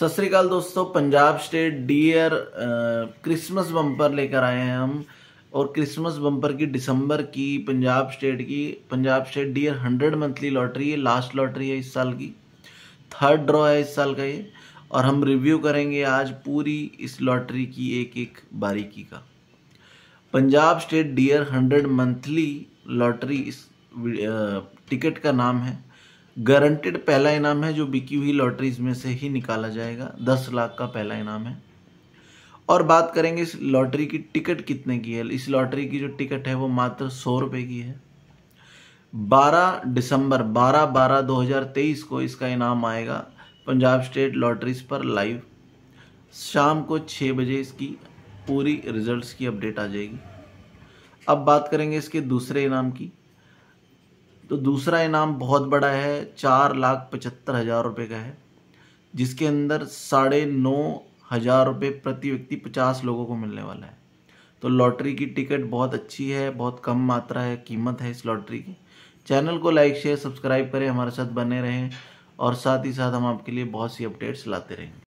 सत श्रीकाल दोस्तों Punjab state dear Christmas bumper लेकर आए हैं हम और क्रिसमस बम्पर की दिसंबर की पंजाब स्टेट की Punjab state dear hundred monthly lottery है लास्ट लॉटरी है इस साल की थर्ड ड्रॉ है इस साल का ये और हम रिव्यू करेंगे आज पूरी इस लॉटरी की एक एक बारीकी का Punjab state dear hundred monthly lottery इस टिकट का नाम है गारंटेड पहला इनाम है जो बिकी हुई लॉटरीज में से ही निकाला जाएगा दस लाख का पहला इनाम है और बात करेंगे इस लॉटरी की टिकट कितने की है इस लॉटरी की जो टिकट है वो मात्र सौ रुपये की है 12 दिसंबर 12 बारह 2023 को इसका इनाम आएगा पंजाब स्टेट लॉटरीज पर लाइव शाम को छः बजे इसकी पूरी रिजल्ट्स की अपडेट आ जाएगी अब बात करेंगे इसके दूसरे इनाम की तो दूसरा इनाम बहुत बड़ा है चार लाख पचहत्तर हज़ार रुपये का है जिसके अंदर साढ़े नौ हज़ार रुपये प्रति व्यक्ति पचास लोगों को मिलने वाला है तो लॉटरी की टिकट बहुत अच्छी है बहुत कम मात्रा है कीमत है इस लॉटरी की चैनल को लाइक शेयर सब्सक्राइब करें हमारे साथ बने रहें और साथ ही साथ हम आपके लिए बहुत सी अपडेट्स लाते रहेंगे